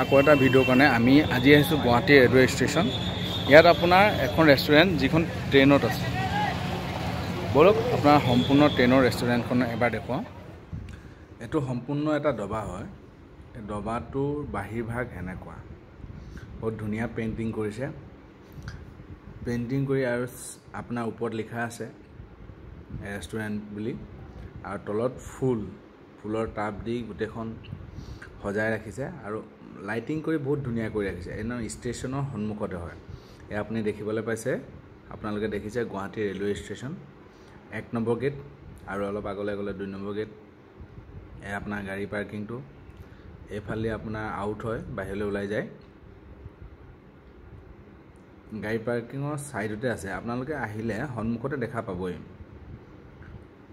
আকৌ এটা ভিডিঅ'ৰ কাৰণে আমি আজি আহিছোঁ গুৱাহাটী ৰেলৱে ষ্টেচন ইয়াত আপোনাৰ এখন ৰেষ্টুৰেণ্ট যিখন ট্ৰেইনত আছে বলক আপোনাৰ সম্পূৰ্ণ ট্ৰেইনৰ ৰেষ্টুৰেণ্টখন এবাৰ দেখুৱাওঁ এইটো সম্পূৰ্ণ এটা ডবা হয় এই ডবাটোৰ বাহিৰভাগ এনেকুৱা বহুত ধুনীয়া পেইণ্টিং কৰিছে পেইণ্টিং কৰি আৰু আপোনাৰ ওপৰত লিখা আছে ৰেষ্টুৰেণ্ট বুলি আৰু তলত ফুল ফুলৰ টাব দি গোটেইখন সজাই ৰাখিছে আৰু লাইটিং কৰি বহুত ধুনীয়া কৰি ৰাখিছে একদম ষ্টেচনৰ সন্মুখতে হয় এয়া আপুনি দেখিবলৈ পাইছে আপোনালোকে দেখিছে গুৱাহাটী ৰেলৱে ষ্টেচন এক নম্বৰ গেট আৰু অলপ আগলৈ গ'লে দুই নম্বৰ গেট এয়া আপোনাৰ গাড়ী পাৰ্কিংটো এইফালে আপোনাৰ আউট হয় বাহিৰলৈ ওলাই যায় গাড়ী পাৰ্কিঙৰ ছাইডতে আছে আপোনালোকে আহিলে সন্মুখতে দেখা পাবই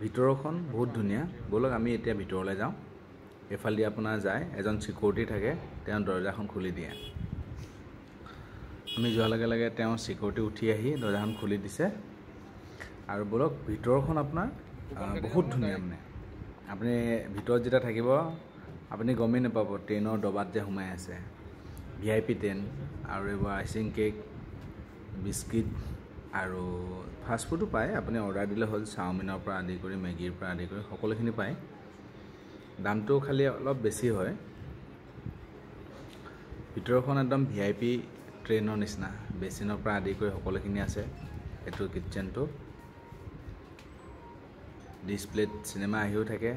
ভিতৰখন বহুত ধুনীয়া ব'লক আমি এতিয়া ভিতৰলৈ যাওঁ এফালদি আপোনাৰ যায় এজন ছিকিউৰিটি থাকে তেওঁ দৰ্জাখন খুলি দিয়ে আমি যোৱাৰ লগে লগে তেওঁ ছিকিউৰিটি উঠি আহি দৰ্জাখন খুলি দিছে আৰু ব'লক ভিতৰখন আপোনাৰ বহুত ধুনীয়া মানে আপুনি ভিতৰত যেতিয়া থাকিব আপুনি গমেই নাপাব ট্ৰেইনৰ ডবাত যে সোমাই আছে ভি আই পি ট্ৰেইন আৰু এইবোৰ আইচিং কেক বিস্কিট আৰু ফাষ্টফুডো পায় আপুনি অৰ্ডাৰ দিলে হ'ল চাওমিনৰ পৰা আদি কৰি মেগীৰ পৰা আদি কৰি সকলোখিনি পায় দামটো খালি অলপ বেছি হয় ভিতৰখন একদম ভি আই পি ট্ৰেইনৰ নিচিনা বেচিনৰ পৰা আদি কৰি সকলোখিনি আছে এইটো কিটচেনটো ডিছপ্লেত চিনেমা আহিও থাকে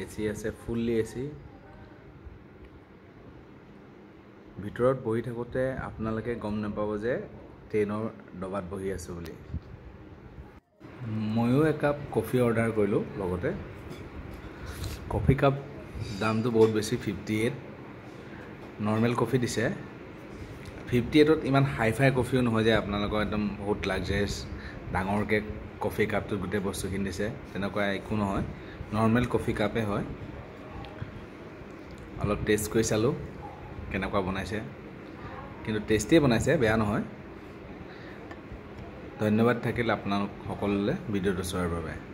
এ চি আছে ফুল্লি এ চি ভিতৰত বহি থাকোঁতে আপোনালোকে গম নাপাব যে ট্ৰেইনৰ দবাত বহি আছোঁ বুলি ময়ো একাপ কফি অৰ্ডাৰ কৰিলোঁ লগতে কফি কাপ দামটো বহুত বেছি ফিফটি এইট নৰ্মেল কফি দিছে ফিফটি এইটত ইমান হাই ফাই কফিও নহয় যে আপোনালোকৰ একদম বহুত লাক্সাৰিয়াছ ডাঙৰকৈ কফি কাপটোত গোটেই বস্তুখিনি দিছে তেনেকুৱা একো নহয় নৰ্মেল কফি কাপে হয় অলপ টেষ্ট কৰি চালোঁ কেনেকুৱা বনাইছে কিন্তু টেষ্টিয়ে বনাইছে বেয়া নহয় ধন্যবাদ থাকিল আপোনালোক সকলোলৈ ভিডিঅ'টো চোৱাৰ বাবে